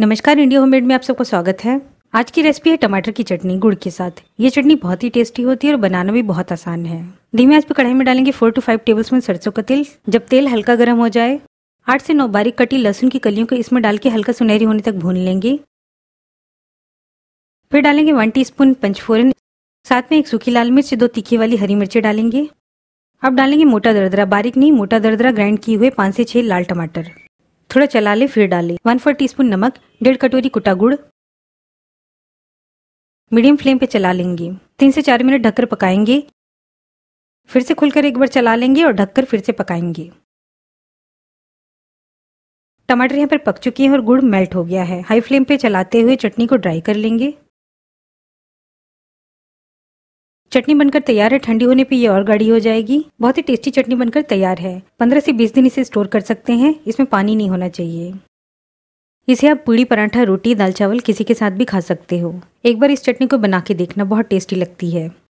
नमस्कार India homemade में आप सबका स्वागत है आज की रेसिपी है टमाटर की चटनी गुड़ के साथ ये चटनी बहुत ही टेस्टी होती है और बनाना भी बहुत आसान है धीमे आज पे कढ़ाई में डालेंगे four to five table spoon सरसों का तेल जब तेल हल्का गर्म हो जाए आठ से नौ बारीक कटी लहसुन की कलियों को इसमें डाल के हल्का सुनहरी होने तक भून लेंगे फिर डालेंगे वन टी स्पून पंचफोरन साथ में एक सूखी लाल मिर्च दो तीखी वाली हरी मिर्ची डालेंगे अब डालेंगे मोटा दरदरा बारीक नहीं मोटा दरदरा ग्राइंड किए हुए पाँच से छह लाल टमाटर थोड़ा चला ले फिर डाले वन फोर टी नमक डेढ़ कटोरी कुटा गुड़ मीडियम फ्लेम पे चला लेंगे तीन से चार मिनट ढककर पकाएंगे फिर से खुलकर एक बार चला लेंगे और ढककर फिर से पकाएंगे टमाटर यहाँ पर पक चुके हैं और गुड़ मेल्ट हो गया है हाई फ्लेम पे चलाते हुए चटनी को ड्राई कर लेंगे चटनी बनकर तैयार है ठंडी होने पे ये और गाढ़ी हो जाएगी बहुत ही टेस्टी चटनी बनकर तैयार है पंद्रह से बीस दिन इसे स्टोर कर सकते हैं इसमें पानी नहीं होना चाहिए इसे आप पूड़ी पराठा रोटी दाल चावल किसी के साथ भी खा सकते हो एक बार इस चटनी को बना के देखना बहुत टेस्टी लगती है